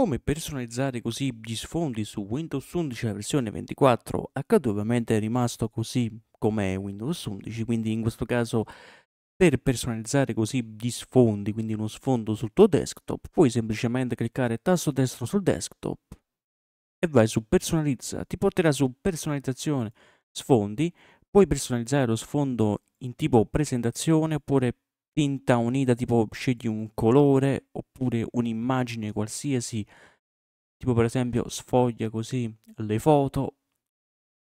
Come personalizzare così gli sfondi su Windows 11 la versione 24? Accade ovviamente è rimasto così come Windows 11, quindi in questo caso per personalizzare così gli sfondi, quindi uno sfondo sul tuo desktop, puoi semplicemente cliccare tasto destro sul desktop e vai su personalizza, ti porterà su personalizzazione sfondi, puoi personalizzare lo sfondo in tipo presentazione oppure tinta unita, tipo scegli un colore oppure un'immagine qualsiasi, tipo per esempio sfoglia così le foto,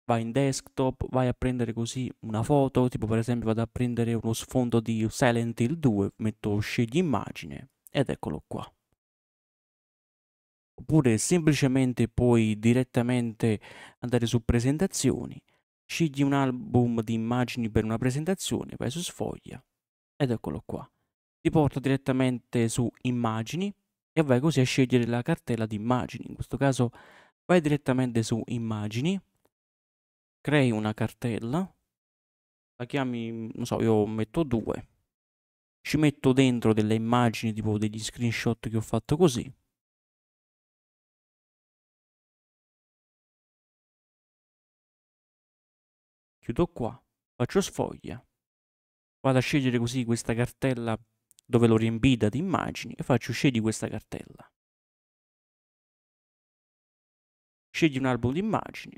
vai in desktop, vai a prendere così una foto, tipo per esempio vado a prendere uno sfondo di Silent Hill 2, metto scegli immagine ed eccolo qua. Oppure semplicemente puoi direttamente andare su presentazioni, scegli un album di immagini per una presentazione, vai su sfoglia, ed eccolo qua. Ti porto direttamente su immagini e vai così a scegliere la cartella di immagini. In questo caso vai direttamente su immagini, crei una cartella, la chiami, non so, io metto due. Ci metto dentro delle immagini tipo degli screenshot che ho fatto così. Chiudo qua, faccio sfoglia vado a scegliere così questa cartella dove l'ho riempita di immagini e faccio scegli questa cartella. Scegli un album di immagini,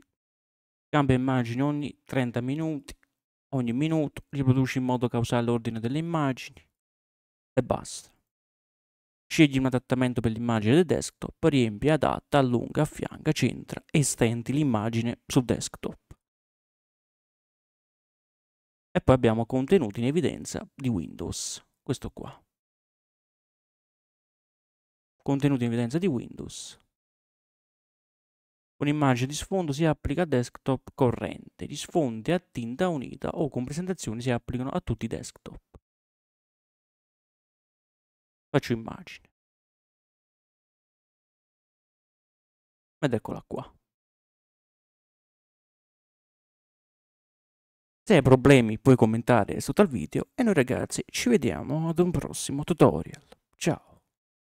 cambia immagini ogni 30 minuti, ogni minuto, riproduci in modo causale l'ordine delle immagini e basta. Scegli un adattamento per l'immagine del desktop, riempi, adatta, allunga, affianca, centra e stenti l'immagine sul desktop e poi abbiamo contenuti in evidenza di Windows, questo qua. Contenuti in evidenza di Windows. Un'immagine di sfondo si applica a desktop corrente, gli sfondi a tinta unita o con presentazioni si applicano a tutti i desktop. Faccio immagine. Ed eccola qua. Se hai problemi puoi commentare sotto al video e noi ragazzi ci vediamo ad un prossimo tutorial. Ciao!